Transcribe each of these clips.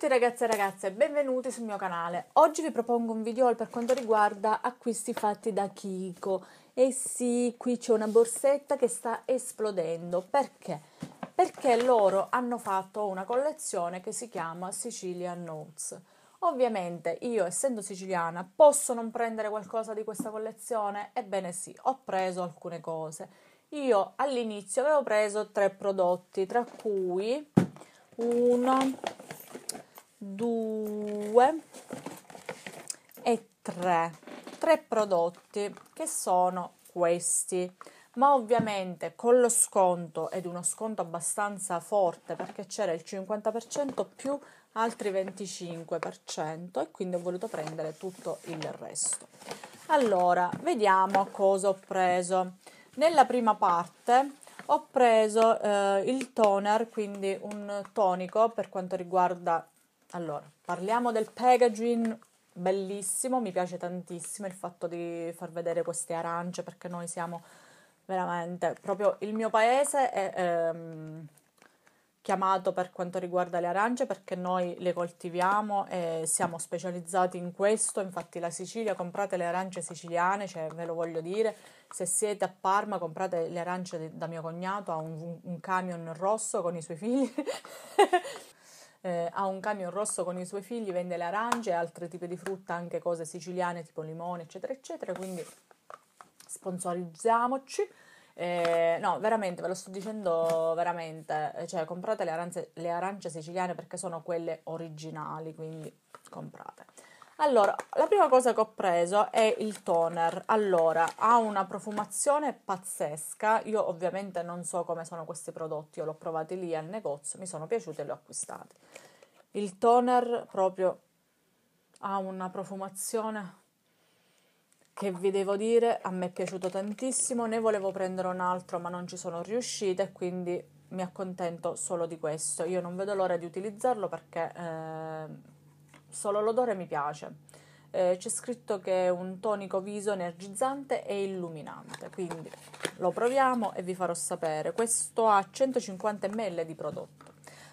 tutti ragazzi e ragazze, benvenuti sul mio canale. Oggi vi propongo un video per quanto riguarda acquisti fatti da Kiko. E sì, qui c'è una borsetta che sta esplodendo. Perché? Perché loro hanno fatto una collezione che si chiama Sicilian Notes. Ovviamente io, essendo siciliana, posso non prendere qualcosa di questa collezione? Ebbene sì, ho preso alcune cose. Io all'inizio avevo preso tre prodotti, tra cui uno due e 3 tre prodotti che sono questi ma ovviamente con lo sconto ed uno sconto abbastanza forte perché c'era il 50% più altri 25% e quindi ho voluto prendere tutto il resto. Allora, vediamo cosa ho preso. Nella prima parte ho preso eh, il toner, quindi un tonico per quanto riguarda allora, parliamo del packaging bellissimo, mi piace tantissimo il fatto di far vedere queste arance perché noi siamo veramente proprio il mio paese è ehm, chiamato per quanto riguarda le arance perché noi le coltiviamo e siamo specializzati in questo, infatti la Sicilia comprate le arance siciliane, cioè ve lo voglio dire, se siete a Parma comprate le arance da mio cognato, ha un, un camion rosso con i suoi figli eh, ha un camion rosso con i suoi figli, vende le arance e altri tipi di frutta, anche cose siciliane tipo limone, eccetera, eccetera. Quindi sponsorizziamoci. Eh, no, veramente, ve lo sto dicendo veramente, eh, cioè comprate le arance, le arance siciliane perché sono quelle originali, quindi comprate. Allora, la prima cosa che ho preso è il toner. Allora, ha una profumazione pazzesca. Io ovviamente non so come sono questi prodotti, io l'ho provati lì al negozio, mi sono piaciuti e li ho acquistati. Il toner proprio ha una profumazione che vi devo dire, a me è piaciuto tantissimo, ne volevo prendere un altro ma non ci sono riuscita e quindi mi accontento solo di questo. Io non vedo l'ora di utilizzarlo perché eh, solo l'odore mi piace. Eh, c'è scritto che è un tonico viso energizzante e illuminante, quindi lo proviamo e vi farò sapere. Questo ha 150 ml di prodotto.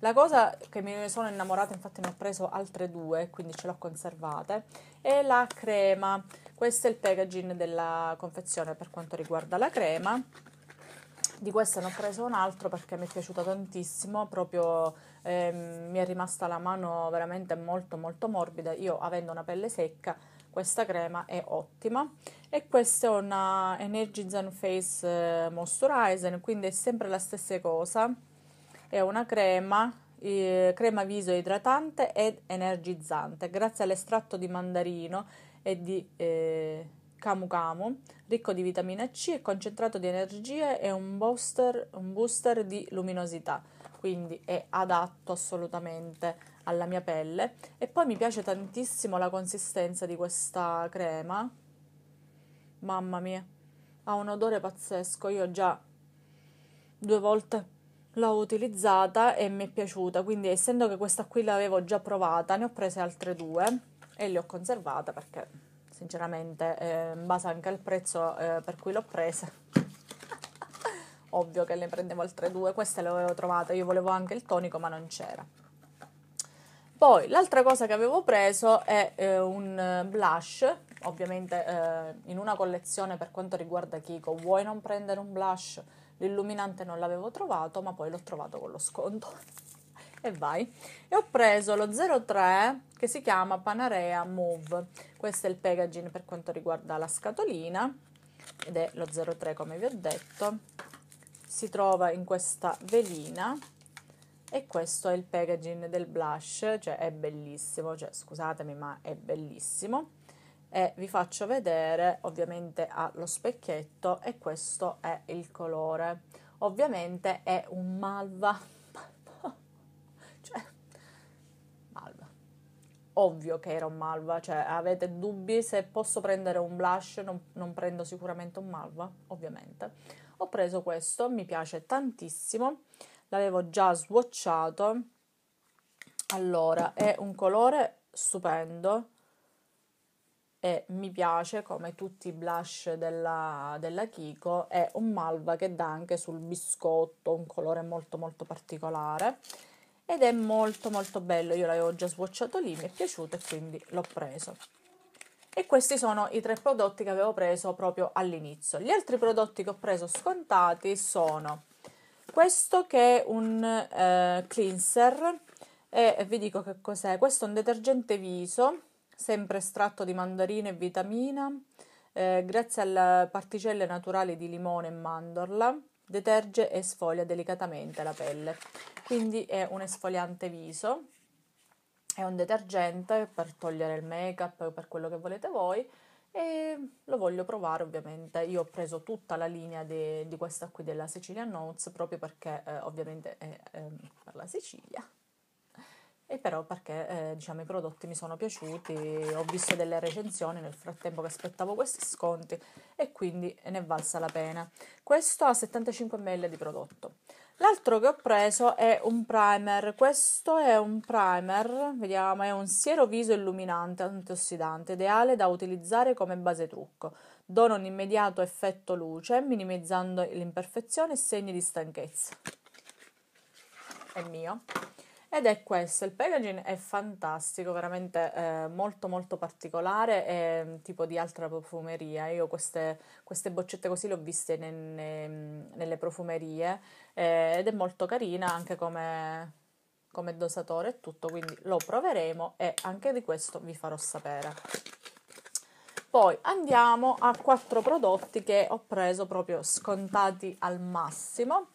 La cosa che mi sono innamorata, infatti ne ho preso altre due, quindi ce l'ho conservate, è la crema. Questo è il packaging della confezione per quanto riguarda la crema. Di questa ne ho preso un altro perché mi è piaciuta tantissimo, proprio eh, mi è rimasta la mano veramente molto molto morbida, io avendo una pelle secca questa crema è ottima e questa è una Energy Zen Face eh, Moisturizer, quindi è sempre la stessa cosa, è una crema eh, crema viso idratante ed energizzante grazie all'estratto di mandarino e di eh, camu camu ricco di vitamina C e concentrato di energie e un booster, un booster di luminosità quindi è adatto assolutamente alla mia pelle e poi mi piace tantissimo la consistenza di questa crema mamma mia ha un odore pazzesco io già due volte l'ho utilizzata e mi è piaciuta quindi essendo che questa qui l'avevo già provata ne ho prese altre due e le ho conservate perché sinceramente eh, in base anche al prezzo eh, per cui l'ho presa ovvio che ne prendevo altre due, queste le avevo trovate, io volevo anche il tonico ma non c'era. Poi l'altra cosa che avevo preso è eh, un eh, blush, ovviamente eh, in una collezione per quanto riguarda Kiko, vuoi non prendere un blush? L'illuminante non l'avevo trovato, ma poi l'ho trovato con lo sconto. e vai. E ho preso lo 03 che si chiama Panarea Move. Questo è il packaging per quanto riguarda la scatolina ed è lo 03 come vi ho detto si trova in questa velina e questo è il packaging del blush, cioè è bellissimo, cioè, scusatemi ma è bellissimo e vi faccio vedere ovviamente allo specchietto e questo è il colore ovviamente è un malva ovvio che era un malva, cioè avete dubbi se posso prendere un blush, non, non prendo sicuramente un malva, ovviamente. Ho preso questo, mi piace tantissimo, l'avevo già swatchato. Allora, è un colore stupendo e mi piace come tutti i blush della, della Kiko, è un malva che dà anche sul biscotto un colore molto molto particolare ed è molto molto bello, io l'avevo già swatchato lì, mi è piaciuto e quindi l'ho preso. E questi sono i tre prodotti che avevo preso proprio all'inizio. Gli altri prodotti che ho preso scontati sono questo che è un eh, cleanser e vi dico che cos'è. Questo è un detergente viso, sempre estratto di mandarino e vitamina, eh, grazie alle particelle naturali di limone e mandorla deterge e sfoglia delicatamente la pelle. Quindi è un esfoliante viso, è un detergente per togliere il make up, o per quello che volete voi e lo voglio provare ovviamente. Io ho preso tutta la linea de, di questa qui della Sicilia Notes proprio perché eh, ovviamente è eh, per la Sicilia e però perché eh, diciamo, i prodotti mi sono piaciuti, ho visto delle recensioni nel frattempo che aspettavo questi sconti e quindi ne è valsa la pena. Questo ha 75 ml di prodotto. L'altro che ho preso è un primer. Questo è un primer, vediamo, è un siero viso illuminante antiossidante, ideale da utilizzare come base trucco. Dona un immediato effetto luce, minimizzando l'imperfezione e segni di stanchezza. È mio. Ed è questo, il packaging è fantastico, veramente eh, molto molto particolare, è mm, tipo di altra profumeria. Io queste, queste boccette così le ho viste ne, mm, nelle profumerie eh, ed è molto carina anche come, come dosatore e tutto, quindi lo proveremo e anche di questo vi farò sapere. Poi andiamo a quattro prodotti che ho preso proprio scontati al massimo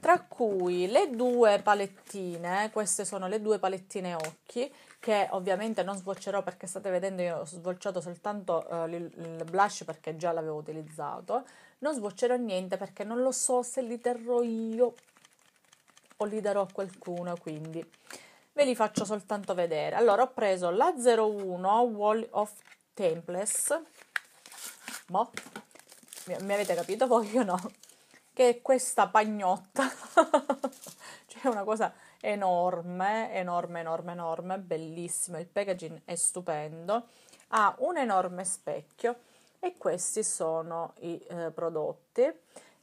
tra cui le due palettine, queste sono le due palettine occhi, che ovviamente non sboccerò perché state vedendo io ho sbocciato soltanto uh, il, il blush perché già l'avevo utilizzato, non sboccerò niente perché non lo so se li terrò io o li darò a qualcuno, quindi ve li faccio soltanto vedere. Allora ho preso la 01 Wall of Temples boh, mi avete capito voi o no? che è questa pagnotta. cioè è una cosa enorme, enorme, enorme, enorme, bellissima, il packaging è stupendo. Ha un enorme specchio e questi sono i eh, prodotti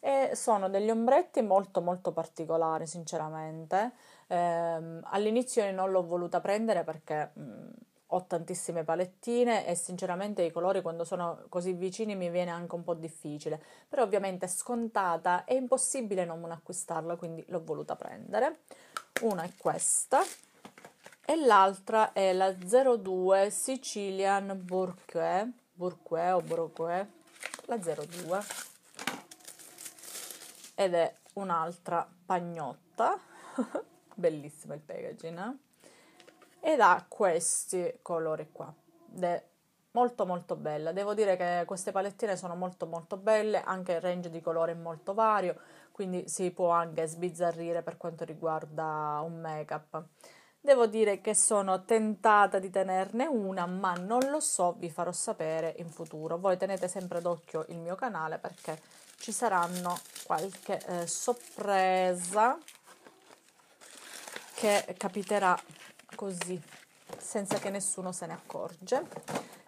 e sono degli ombretti molto molto particolari sinceramente. Eh, all'inizio non l'ho voluta prendere perché mh, mm, ho tantissime palettine e sinceramente i colori quando sono così vicini mi viene anche un po' difficile, però ovviamente è scontata, è impossibile non acquistarla, quindi l'ho voluta prendere. Una è questa e l'altra è la 02 Sicilian Burque Bourque o Bourque, la 02 ed è un'altra pagnotta, bellissima il packaging, eh? ed ha questi colori qua. è molto molto bella. Devo dire che queste palettine sono molto molto belle, anche il range di colore è molto vario, quindi si può anche sbizzarrire per quanto riguarda un make up. Devo dire che sono tentata di tenerne una, ma non lo so, vi farò sapere in futuro. Voi tenete sempre d'occhio il mio canale perché ci saranno qualche eh, sorpresa che capiterà così, senza che nessuno se ne accorge.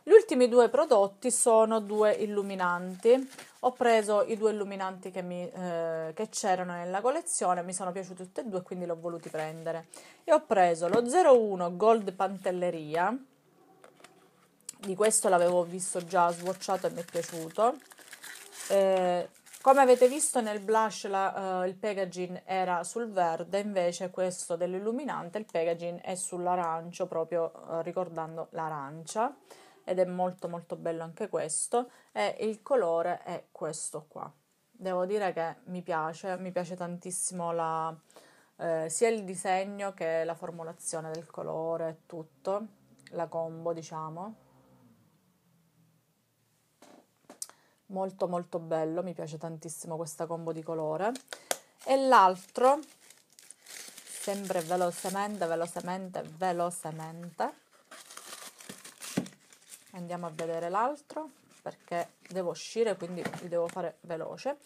Gli ultimi due prodotti sono due illuminanti. Ho preso i due illuminanti che, mi, eh, che c'erano nella collezione, mi sono piaciuti tutti e due, quindi li ho voluti prendere. E ho preso lo 01 Gold Pantelleria, di questo l'avevo visto già swatchato e mi è piaciuto. Eh, come avete visto nel blush la, uh, il packaging era sul verde, invece questo dell'illuminante il packaging è sull'arancio, proprio uh, ricordando l'arancia ed è molto molto bello anche questo e il colore è questo qua. Devo dire che mi piace, mi piace tantissimo la, uh, sia il disegno che la formulazione del colore tutto, la combo diciamo. molto molto bello, mi piace tantissimo questa combo di colore. E l'altro, sempre velocemente, velocemente, velocemente, andiamo a vedere l'altro perché devo uscire quindi vi devo fare veloce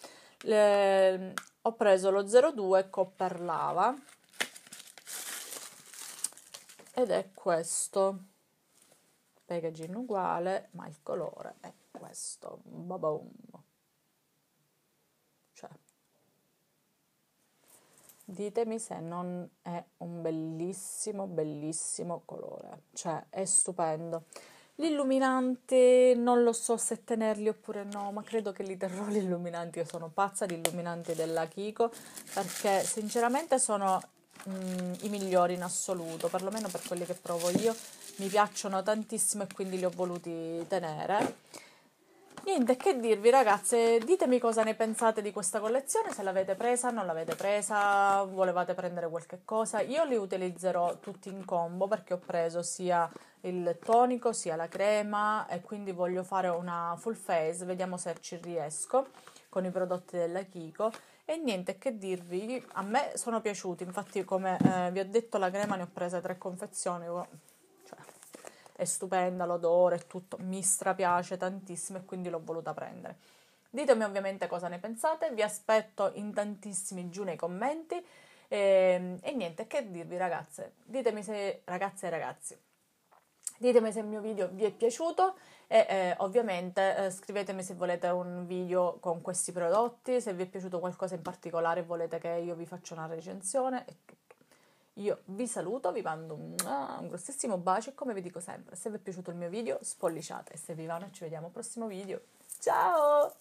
Le... ho preso lo 02 Copper Lava, ed è questo packaging uguale ma il colore è questo. Babom. Cioè, ditemi se non è un bellissimo, bellissimo colore. Cioè, è stupendo. L'illuminante non lo so se tenerli oppure no, ma credo che li terrò gli illuminanti. Io sono pazza di illuminanti della Kiko perché sinceramente sono mh, mm, i migliori in assoluto, perlomeno per quelli che provo io. Mi piacciono tantissimo e quindi li ho voluti tenere. Niente, che dirvi ragazze, ditemi cosa ne pensate di questa collezione, se l'avete presa, non l'avete presa, volevate prendere qualche cosa. Io li utilizzerò tutti in combo perché ho preso sia il tonico sia la crema e quindi voglio fare una full face, vediamo se ci riesco con i prodotti della Kiko. E niente, che dirvi, a me sono piaciuti, infatti come eh, vi ho detto la crema ne ho presa tre confezioni, oh, è stupenda l'odore e tutto, mi strapiace tantissimo e quindi l'ho voluta prendere. Ditemi ovviamente cosa ne pensate, vi aspetto in tantissimi giù nei commenti e, ehm, e niente, che dirvi ragazze, ditemi se ragazze e ragazzi. Ditemi se il mio video vi è piaciuto e eh, ovviamente eh, scrivetemi se volete un video con questi prodotti, se vi è piaciuto qualcosa in particolare e volete che io vi faccia una recensione e tutto. Io vi saluto, vi mando un, ah, un grossissimo bacio e come vi dico sempre, se vi è piaciuto il mio video spolliciate e se vi va noi ci vediamo al prossimo video. Ciao!